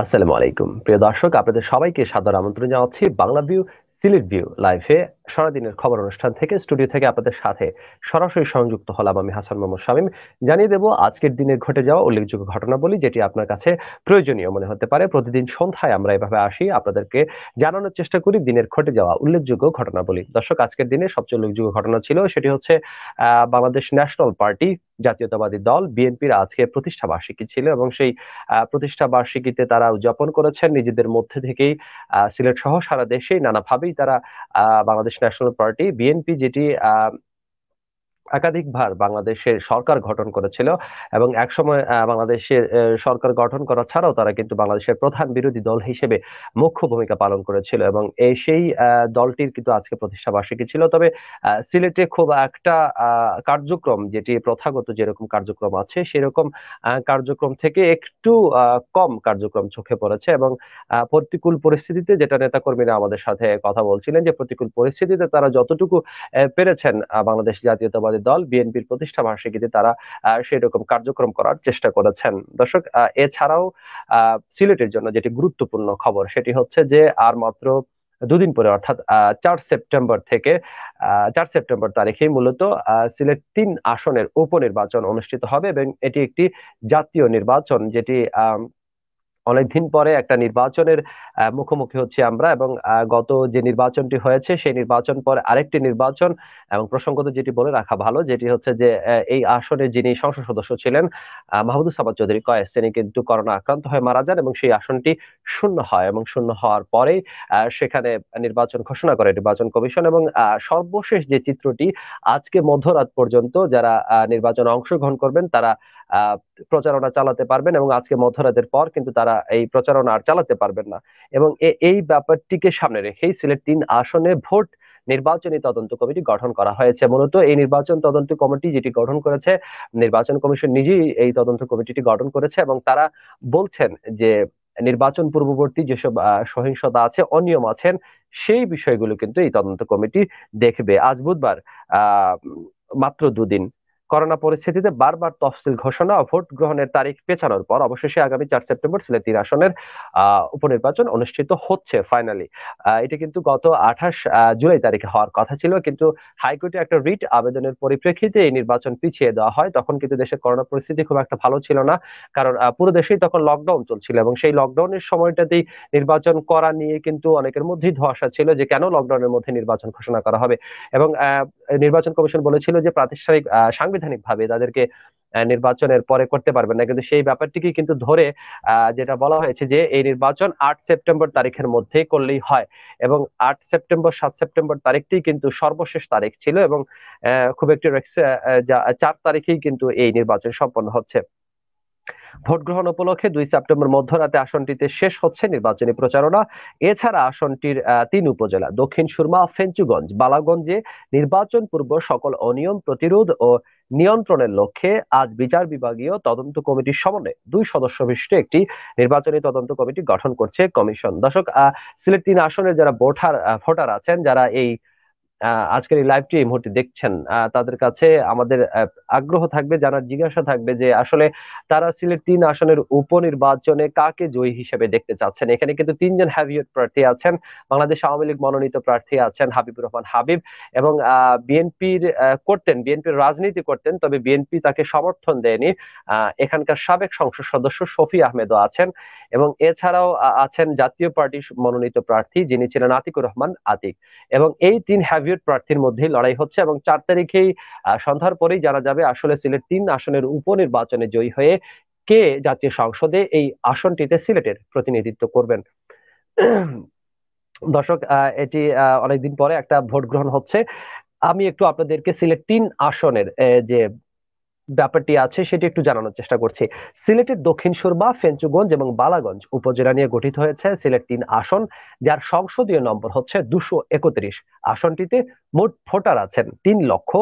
আসসালামু আলাইকুম প্রিয় দর্শক আপনাদের সবাইকে সাদর আমন্ত্রণ জানাচ্ছি বাংলা ভিউ সিলেট ভিউ লাইফে সারাদিনের খবর অনুষ্ঠান থেকে স্টুডিও থেকে আপনাদের সাথে সরাসরি সংযুক্ত হলাম আমি হাসান মোহাম্মদ শামীম জানিয়ে দেব আজকের দিনে ঘটে যাওয়া উল্লেখযোগ্য ঘটনা বলি যেটি আপনার কাছে প্রয়োজনীয় মনে হতে পারে প্রতিদিন সন্ধ্যায় আমরা এভাবে আসি আপনাদেরকে জানানোর চেষ্টা করি দিনের ঘটে যাওয়া উল্লেখযোগ্য ঘটনা বলি দর্শক আজকের দিনে সবচেয়ে উল্লেখযোগ্য ঘটনা ছিল সেটি হচ্ছে বাংলাদেশ ন্যাশনাল পার্টি জাতীয়তাবাদী দল বিএনপির আজকে প্রতিষ্ঠা বার্ষিকী ছিল এবং সেই প্রতিষ্ঠা বার্ষিকীতে তারা উদযাপন করেছেন নিজেদের মধ্যে থেকেই সিলেট সহ সারা দেশে নানাভাবেই তারা Bangladesh Bangladesh National Party BNP যেটি একাধিকবার বাংলাদেশের সরকার গঠন করেছিল এবং একসময় বাংলাদেশের সরকার গঠন করা ছাড়াও তারা কিন্তু বাংলাদেশের প্রধান বিরোধী দল হিসেবে মুখ্য ভূমিকা পালন করেছিল এবং এই সেই দলটির কিন্তু আজকে প্রতিষ্ঠা বার্ষিকী ছিল তবে সিলেটে খুব একটা কার্যক্রম যেটি প্রথাগত যেরকম কার্যক্রম আছে সেরকম কার্যক্রম থেকে একটু কম কার্যক্রম চোখে পড়েছে এবং প্রতিকূল পরিস্থিতিতে যেটা নেতাকর্মীরা আমাদের সাথে কথা বলছিলেন যে প্রতিকূল পরিস্থিতিতে তারা যতটুকু পেরেছেন বাংলাদেশ জাতীয়তাবাদী দল বিএনপির প্রতিষ্ঠা বার্ষিকীতে তারা সেই রকম কার্যক্রম করার চেষ্টা করেছেন দর্শক এছাড়াও সিলেটের জন্য যেটি গুরুত্বপূর্ণ খবর সেটি হচ্ছে যে আর মাত্র দুদিন পরে অর্থাৎ চার সেপ্টেম্বর থেকে চার সেপ্টেম্বর তারিখে মূলত সিলেট তিন আসনের উপনির্বাচন অনুষ্ঠিত হবে এবং এটি একটি জাতীয় নির্বাচন যেটি অনেকদিন পরে একটা নির্বাচনের মুখোমুখি হচ্ছে আমরা এবং গত যে নির্বাচনটি হয়েছে সেই নির্বাচন পরে আরেকটি নির্বাচন এবং প্রসঙ্গত যেটি বলে রাখা ভালো যেটি হচ্ছে যে এই আসনে যিনি সংসদ সদস্য ছিলেন মাহমুদুল সাবাদ চৌধুরী কয়েস তিনি কিন্তু করোনা আক্রান্ত হয়ে মারা যান এবং সেই আসনটি শূন্য হয় এবং শূন্য হওয়ার পরেই সেখানে নির্বাচন ঘোষণা করে নির্বাচন কমিশন এবং সর্বশেষ যে চিত্রটি আজকে মধ্যরাত পর্যন্ত যারা নির্বাচনে অংশগ্রহণ করবেন তারা প্রচারণা চালাতে পারবেন এবং আজকে মধ্যরাতের পর কিন্তু তারা এই প্রচারণা আর চালাতে পারবেন না এবং এই ব্যাপারটিকে সামনে রেখেই সিলেট তিন আসনে ভোট নির্বাচনী তদন্ত কমিটি গঠন করা হয়েছে মূলত এই নির্বাচন তদন্ত কমিটি যেটি গঠন করেছে নির্বাচন কমিশন নিজেই এই তদন্ত কমিটিটি গঠন করেছে এবং তারা বলছেন যে নির্বাচন পূর্ববর্তী যেসব সহিংসতা আছে অনিয়ম আছেন সেই বিষয়গুলো কিন্তু এই তদন্ত কমিটি দেখবে আজ বুধবার মাত্র দুদিন করোনা পরিস্থিতিতে বারবার তফসিল ঘোষণা ও ভোট গ্রহণের তারিখ পেছানোর পর অবশেষে আগামী চার সেপ্টেম্বর সিলেটির তিন আসনের উপনির্বাচন অনুষ্ঠিত হচ্ছে ফাইনালি এটা কিন্তু গত আঠাশ জুলাই তারিখে হওয়ার কথা ছিল কিন্তু হাইকোর্টে একটা রিট আবেদনের পরিপ্রেক্ষিতে এই নির্বাচন পিছিয়ে দেওয়া হয় তখন কিন্তু দেশের করোনা পরিস্থিতি খুব একটা ভালো ছিল না কারণ পুরো দেশেই তখন লকডাউন চলছিল এবং সেই লকডাউনের সময়টাতেই নির্বাচন করা নিয়ে কিন্তু অনেকের মধ্যেই ধোয়াশা ছিল যে কেন লকডাউনের মধ্যে নির্বাচন ঘোষণা করা হবে এবং নির্বাচন কমিশন বলেছিল যে প্রাতিষ্ঠানিক সাংবিধানিক সাংবিধানিকভাবে তাদেরকে নির্বাচনের পরে করতে পারবেন না কিন্তু সেই ব্যাপারটিকে কিন্তু ধরে যেটা বলা হয়েছে যে এই নির্বাচন আট সেপ্টেম্বর তারিখের মধ্যে করলেই হয় এবং আট সেপ্টেম্বর সাত সেপ্টেম্বর তারিখটি কিন্তু সর্বশেষ তারিখ ছিল এবং খুব একটি চার তারিখেই কিন্তু এই নির্বাচন সম্পন্ন হচ্ছে ভোট গ্রহণ উপলক্ষে দুই সেপ্টেম্বর মধ্যরাতে আসনটিতে শেষ হচ্ছে নির্বাচনী প্রচারণা এছাড়া আসনটির তিন উপজেলা দক্ষিণ সুরমা ফেঞ্চুগঞ্জ বালাগঞ্জে নির্বাচন পূর্ব সকল অনিয়ম প্রতিরোধ ও নিয়ন্ত্রণের লক্ষ্যে আজ বিচার বিভাগীয় তদন্ত কমিটির সমন্বয়ে দুই সদস্য বিশিষ্ট একটি নির্বাচনী তদন্ত কমিটি গঠন করছে কমিশন দর্শক সিলেট তিন আসনের যারা ভোটার ভোটার আছেন যারা এই আজকের এই লাইভটি এই মুহূর্তে দেখছেন তাদের কাছে আমাদের আগ্রহ থাকবে জানার জিজ্ঞাসা থাকবে যে আসলে তারা সিলেট তিন আসনের উপনির্বাচনে কাকে জয়ী হিসেবে দেখতে চাচ্ছেন এখানে কিন্তু তিনজন হ্যাভিয়ট প্রার্থী আছেন বাংলাদেশ আওয়ামী লীগ মনোনীত প্রার্থী আছেন হাবিবুর রহমান হাবিব এবং বিএনপির করতেন বিএনপির রাজনীতি করতেন তবে বিএনপি তাকে সমর্থন দেয়নি এখানকার সাবেক সংসদ সদস্য শফি আহমেদও আছেন এবং এছাড়াও আছেন জাতীয় পার্টি মনোনীত প্রার্থী যিনি ছিলেন আতিকুর রহমান আতিক এবং এই তিন হ্যাভিয়েট প্রার্থীর মধ্যেই লড়াই হচ্ছে এবং চার তারিখেই সন্ধ্যার পরেই জানা যাবে আসলে সিলেট তিন আসনের উপনির্বাচনে জয়ী হয়ে কে জাতীয় সংসদে এই আসনটিতে সিলেটের প্রতিনিধিত্ব করবেন দর্শক এটি অনেকদিন পরে একটা ভোট গ্রহণ হচ্ছে আমি একটু আপনাদেরকে সিলেট তিন আসনের যে ব্যাপারটি আছে সেটি একটু জানানোর চেষ্টা করছি সিলেটের দক্ষিণ সুরমা ফেঞ্চুগঞ্জ এবং বালাগঞ্জ উপজেলা নিয়ে গঠিত হয়েছে সিলেট তিন আসন যার সংসদীয় নম্বর হচ্ছে দুশো একত্রিশ আসনটিতে মোট ভোটার আছেন তিন লক্ষ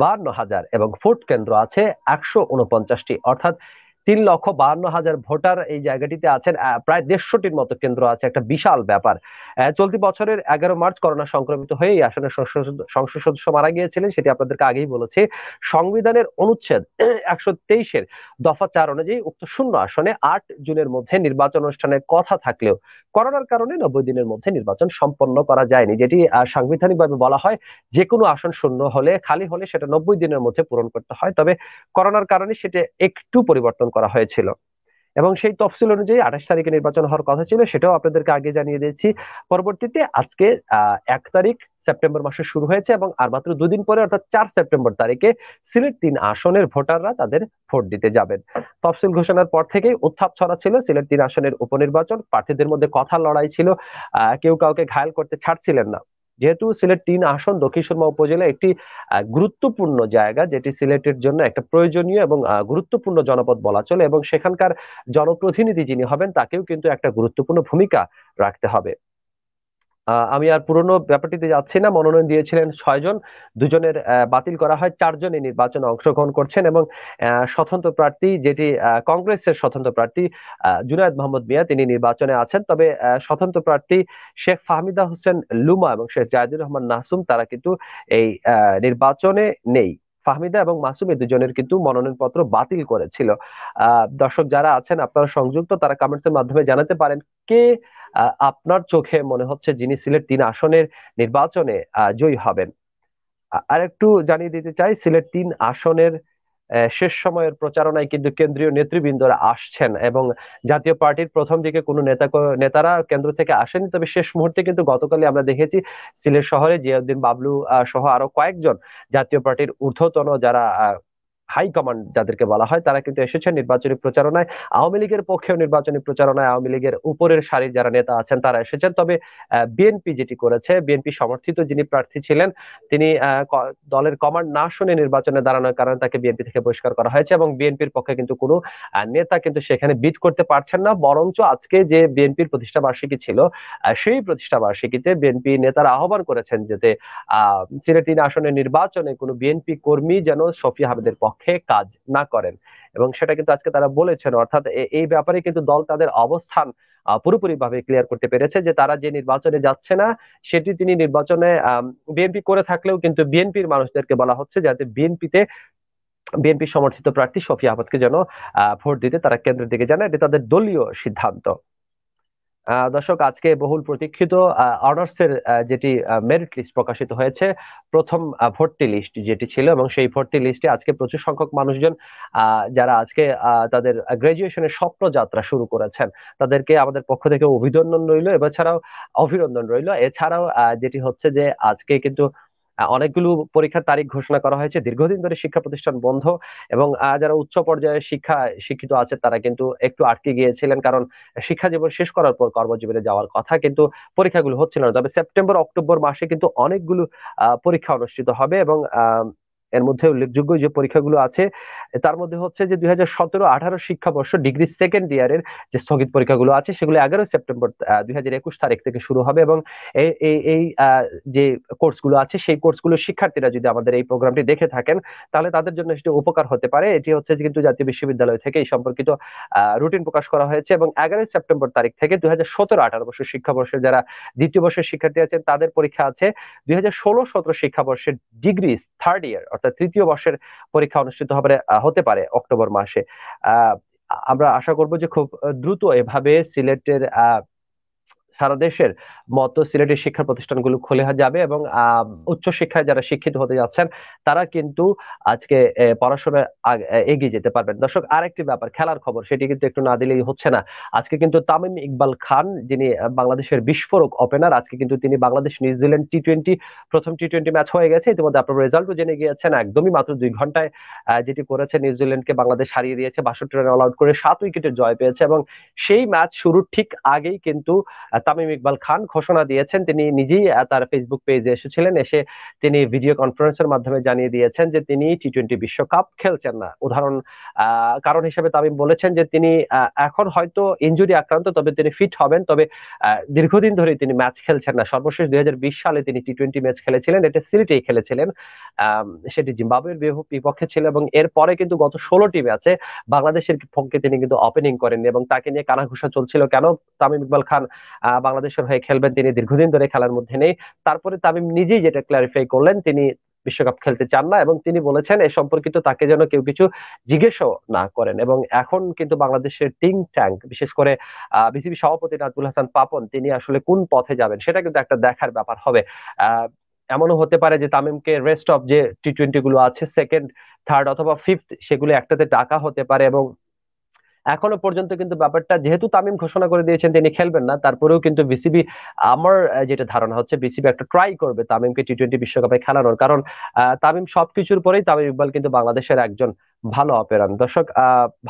বান্ন হাজার এবং ভোট কেন্দ্র আছে একশো উনপঞ্চাশটি অর্থাৎ তিন লক্ষ বাহান্ন হাজার ভোটার এই জায়গাটিতে আছেন প্রায় দেড়শোটির মতো কেন্দ্র আছে একটা বিশাল ব্যাপার চলতি বছরের এগারো মার্চ করোনা সংক্রমিত হয়ে এই আসনের সংসদ সদস্য মারা গিয়েছিলেন সেটি আপনাদেরকে আগেই বলেছি সংবিধানের অনুচ্ছেদ একশো তেইশের দফা চার অনুযায়ী উক্ত শূন্য আসনে আট জুনের মধ্যে নির্বাচন অনুষ্ঠানের কথা থাকলেও করোনার কারণে নব্বই দিনের মধ্যে নির্বাচন সম্পন্ন করা যায়নি যেটি সাংবিধানিকভাবে বলা হয় যে কোনো আসন শূন্য হলে খালি হলে সেটা নব্বই দিনের মধ্যে পূরণ করতে হয় তবে করোনার কারণে সেটা একটু পরিবর্তন করা হয়েছিল এবং সেই তফসিল অনুযায়ী আঠাশ তারিখে নির্বাচন হওয়ার কথা ছিল সেটাও আপনাদেরকে আগে জানিয়ে দিয়েছি পরবর্তীতে আজকে এক তারিখ সেপ্টেম্বর মাসে শুরু হয়েছে এবং আর মাত্র দুদিন পরে অর্থাৎ চার সেপ্টেম্বর তারিখে সিলেট তিন আসনের ভোটাররা তাদের ভোট দিতে যাবেন তফসিল ঘোষণার পর থেকেই উত্থাপ ছড়া ছিল সিলেট তিন আসনের উপনির্বাচন প্রার্থীদের মধ্যে কথা লড়াই ছিল কেউ কাউকে ঘায়াল করতে ছাড়ছিলেন না যেহেতু সিলেট তিন আসন দক্ষিণ সুরমা উপজেলা একটি গুরুত্বপূর্ণ জায়গা যেটি সিলেটের জন্য একটা প্রয়োজনীয় এবং গুরুত্বপূর্ণ জনপদ বলা চলে এবং সেখানকার জনপ্রতিনিধি যিনি হবেন তাকেও কিন্তু একটা গুরুত্বপূর্ণ ভূমিকা রাখতে হবে আমি আর পুরনো ব্যাপারটিতে যাচ্ছি না মনোনয়ন দিয়েছিলেন ছয়জন দুজনের বাতিল করা হয় চারজনই নির্বাচনে অংশগ্রহণ করছেন এবং স্বতন্ত্র প্রার্থী যেটি কংগ্রেসের স্বতন্ত্র প্রার্থী জুনায়দ মোহাম্মদ মিয়া তিনি নির্বাচনে আছেন তবে স্বতন্ত্র প্রার্থী শেখ ফাহমিদা হোসেন লুমা এবং শেখ জাহিদুর রহমান নাসুম তারা কিন্তু এই নির্বাচনে নেই ফাহমিদা এবং মাসুমি দুজনের কিন্তু মনোনয়নপত্র বাতিল করেছিল দর্শক যারা আছেন আপনারা সংযুক্ত তারা কমেন্টসের মাধ্যমে জানাতে পারেন কে আপনার চোখে মনে হচ্ছে যিনি সিলেট তিন আসনের নির্বাচনে জয়ী হবেন আর একটু জানিয়ে দিতে চাই সিলেট তিন আসনের শেষ সময়ের প্রচারণায় কিন্তু কেন্দ্রীয় নেতৃবৃন্দরা আসছেন এবং জাতীয় পার্টির প্রথম দিকে কোনো নেতা নেতারা কেন্দ্র থেকে আসেনি তবে শেষ মুহূর্তে কিন্তু গতকালই আমরা দেখেছি সিলেট শহরে জিয়াউদ্দিন বাবলু সহ আরো কয়েকজন জাতীয় পার্টির ঊর্ধ্বতন যারা হাই কমান্ড যাদেরকে বলা হয় তারা কিন্তু এসেছেন নির্বাচনী প্রচারণায় আওয়ামী লীগের পক্ষেও নির্বাচনী প্রচারণায় আওয়ামী লীগের উপরের সারির যারা নেতা আছেন তারা এসেছেন তবে বিএনপি যেটি করেছে বিএনপি সমর্থিত যিনি প্রার্থী ছিলেন তিনি দলের কমান্ড না শুনে নির্বাচনে দাঁড়ানোর কারণে তাকে বিএনপি থেকে বহিষ্কার করা হয়েছে এবং বিএনপির পক্ষে কিন্তু কোনো নেতা কিন্তু সেখানে বিট করতে পারছেন না বরঞ্চ আজকে যে বিএনপির প্রতিষ্ঠা বার্ষিকী ছিল সেই প্রতিষ্ঠা বার্ষিকীতে বিএনপি নেতারা আহ্বান করেছেন যেতে সিলেটিন আসনের নির্বাচনে কোনো বিএনপি কর্মী যেন সফি আহমেদের পক্ষে পক্ষে কাজ না করেন এবং সেটা কিন্তু আজকে তারা বলেছেন অর্থাৎ এই ব্যাপারে কিন্তু দল তাদের অবস্থান পুরোপুরি ভাবে ক্লিয়ার করতে পেরেছে যে তারা যে নির্বাচনে যাচ্ছে না সেটি তিনি নির্বাচনে বিএনপি করে থাকলেও কিন্তু বিএনপির মানুষদেরকে বলা হচ্ছে যাতে বিএনপিতে বিএনপি সমর্থিত প্রার্থী শফি আহমদকে যেন ভোট দিতে তারা কেন্দ্রের দিকে জানায় এটি তাদের দলীয় সিদ্ধান্ত দর্শক আজকে বহুল প্রতীক্ষিত অনার্সের যেটি মেরিট লিস্ট প্রকাশিত হয়েছে প্রথম ভর্তি লিস্ট যেটি ছিল এবং সেই ভর্তি লিস্টে আজকে প্রচুর সংখ্যক মানুষজন যারা আজকে তাদের গ্রাজুয়েশনের স্বপ্ন যাত্রা শুরু করেছেন তাদেরকে আমাদের পক্ষ থেকে অভিনন্দন রইল এবার ছাড়াও অভিনন্দন রইল এছাড়াও যেটি হচ্ছে যে আজকে কিন্তু অনেকগুলো পরীক্ষার তারিখ ঘোষণা করা হয়েছে দীর্ঘদিন ধরে শিক্ষা প্রতিষ্ঠান বন্ধ এবং যারা উচ্চ পর্যায়ে শিক্ষা শিক্ষিত আছে তারা কিন্তু একটু আটকে গিয়েছিলেন কারণ শিক্ষা জীবন শেষ করার পর কর্মজীবনে যাওয়ার কথা কিন্তু পরীক্ষাগুলো হচ্ছিল না তবে সেপ্টেম্বর অক্টোবর মাসে কিন্তু অনেকগুলো পরীক্ষা অনুষ্ঠিত হবে এবং এর মধ্যে উল্লেখযোগ্য যে পরীক্ষাগুলো আছে তার মধ্যে হচ্ছে যে দুই হাজার সতেরো আঠারো শিক্ষাবর্ষ ডিগ্রি সেকেন্ড ইয়ারের যে স্থগিত পরীক্ষাগুলো আছে সেগুলো এগারো সেপ্টেম্বর দুই হাজার একুশ তারিখ থেকে শুরু হবে এবং এই যে কোর্সগুলো আছে সেই কোর্সগুলো শিক্ষার্থীরা যদি আমাদের এই প্রোগ্রামটি দেখে থাকেন তাহলে তাদের জন্য সেটি উপকার হতে পারে এটি হচ্ছে যে কিন্তু জাতীয় বিশ্ববিদ্যালয় থেকে এই সম্পর্কিত রুটিন প্রকাশ করা হয়েছে এবং এগারোই সেপ্টেম্বর তারিখ থেকে দুই হাজার সতেরো আঠারো বছর শিক্ষাবর্ষের যারা দ্বিতীয় বর্ষের শিক্ষার্থী আছেন তাদের পরীক্ষা আছে দুই হাজার ষোলো সতেরো শিক্ষাবর্ষের ডিগ্রি থার্ড ইয়ার অর্থাৎ তৃতীয় বর্ষের পরীক্ষা অনুষ্ঠিত হবে হতে পারে অক্টোবর মাসে আমরা আশা করব যে খুব দ্রুত এভাবে সিলেটের সারা দেশের মতো সিলেটের শিক্ষা প্রতিষ্ঠানগুলো খুলে যাবে এবং উচ্চ শিক্ষায় যারা শিক্ষিত হতে যাচ্ছেন তারা কিন্তু আজকে পড়াশোনা এগিয়ে যেতে পারবেন দর্শক আরেকটি ব্যাপার খেলার খবর সেটি কিন্তু একটু না দিলেই হচ্ছে না আজকে কিন্তু তামিম ইকবাল খান যিনি বাংলাদেশের বিস্ফোরক ওপেনার আজকে কিন্তু তিনি বাংলাদেশ নিউজিল্যান্ড টি টোয়েন্টি প্রথম টি টোয়েন্টি ম্যাচ হয়ে গেছে ইতিমধ্যে আপনার রেজাল্টও জেনে গিয়েছেন একদমই মাত্র দুই ঘন্টায় যেটি করেছে নিউজিল্যান্ডকে বাংলাদেশ হারিয়ে দিয়েছে বাষট্টি রান অল আউট করে সাত উইকেটের জয় পেয়েছে এবং সেই ম্যাচ শুরুর ঠিক আগেই কিন্তু তামিম ইকবাল খান ঘোষণা দিয়েছেন তিনি নিজেই তার ফেসবুক পেজে এসেছিলেন এসে তিনি ভিডিও কনফারেন্সের মাধ্যমে জানিয়ে দিয়েছেন যে তিনি টি টোয়েন্টি বিশ্বকাপ খেলছেন না উদাহরণ কারণ হিসেবে তামিম বলেছেন যে তিনি এখন হয়তো ইঞ্জুরি আক্রান্ত তবে তিনি ফিট হবেন তবে দীর্ঘদিন ধরে তিনি ম্যাচ খেলছেন না সর্বশেষ দুই সালে তিনি টি টোয়েন্টি ম্যাচ খেলেছিলেন এটা সিলেটেই খেলেছিলেন সেটি জিম্বাবুয়ের বিপক্ষে ছিল এবং এরপরে কিন্তু গত ষোলোটি ম্যাচে বাংলাদেশের পক্ষে তিনি কিন্তু ওপেনিং করেননি এবং তাকে নিয়ে কানাঘুষা চলছিল কেন তামিম ইকবাল খান বাংলাদেশের হয়ে খেলবেন তিনি দীর্ঘদিন ধরে খেলার মধ্যে নেই তারপরে তামিম নিজেই যেটা ক্লারিফাই করলেন তিনি বিশ্বকাপ খেলতে চান না এবং তিনি বলেছেন এ সম্পর্কিত তাকে যেন কেউ কিছু জিজ্ঞেসও না করেন এবং এখন কিন্তু বাংলাদেশের টিং ট্যাঙ্ক বিশেষ করে বিসিবি সভাপতি নাজবুল হাসান পাপন তিনি আসলে কোন পথে যাবেন সেটা কিন্তু একটা দেখার ব্যাপার হবে এমনও হতে পারে যে তামিমকে রেস্ট অফ যে টি টোয়েন্টি গুলো আছে সেকেন্ড থার্ড অথবা ফিফথ সেগুলো একটাতে ডাকা হতে পারে এবং এখনো পর্যন্ত কিন্তু ব্যাপারটা যেহেতু তামিম ঘোষণা করে দিয়েছেন তিনি খেলবেন না তারপরেও কিন্তু বিসিবি আমার যেটা ধারণা হচ্ছে বিসিবি একটা ট্রাই করবে তামিমকে টি টোয়েন্টি বিশ্বকাপে খেলানোর কারণ তামিম সবকিছুর পরেই তামিম ইকবাল কিন্তু বাংলাদেশের একজন ভালো অপেরান দর্শক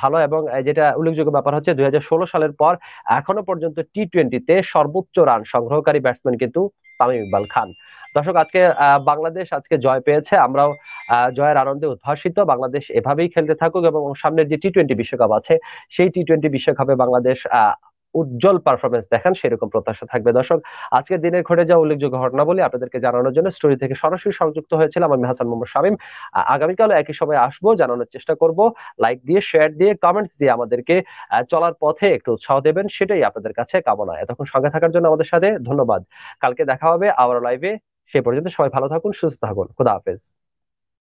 ভালো এবং যেটা উল্লেখযোগ্য ব্যাপার হচ্ছে দুই সালের পর এখনো পর্যন্ত টি টোয়েন্টিতে সর্বোচ্চ রান সংগ্রহকারী ব্যাটসম্যান কিন্তু তামিম ইকবাল খান দর্শক আজকে বাংলাদেশ আজকে জয় পেয়েছে আমরাও জয়ের আনন্দে উদ্ভাসিত বাংলাদেশ এভাবেই খেলতে থাকুক এবং সামনের যে টি টোয়েন্টি বিশ্বকাপ আছে সেই টি টোয়েন্টি বিশ্বকাপে বাংলাদেশ উজ্জ্বল পারফরমেন্স দেখান সেরকম প্রত্যাশা থাকবে দর্শক আজকের দিনের ঘটে যাওয়া উল্লেখযোগ্য ঘটনা বলি আপনাদেরকে জানানোর জন্য স্টোরি থেকে সরাসরি সংযুক্ত হয়েছিলাম আমি হাসান মোহাম্মদ শামীম আগামীকাল একই সময় আসবো জানানোর চেষ্টা করব লাইক দিয়ে শেয়ার দিয়ে কমেন্টস দিয়ে আমাদেরকে চলার পথে একটু উৎসাহ দেবেন সেটাই আপনাদের কাছে কামনা এতক্ষণ সঙ্গে থাকার জন্য আমাদের সাথে ধন্যবাদ কালকে দেখা হবে আওয়ার লাইভে সে পর্যন্ত সবাই ভালো থাকুন সুস্থ থাকুন খোদা হাফেজ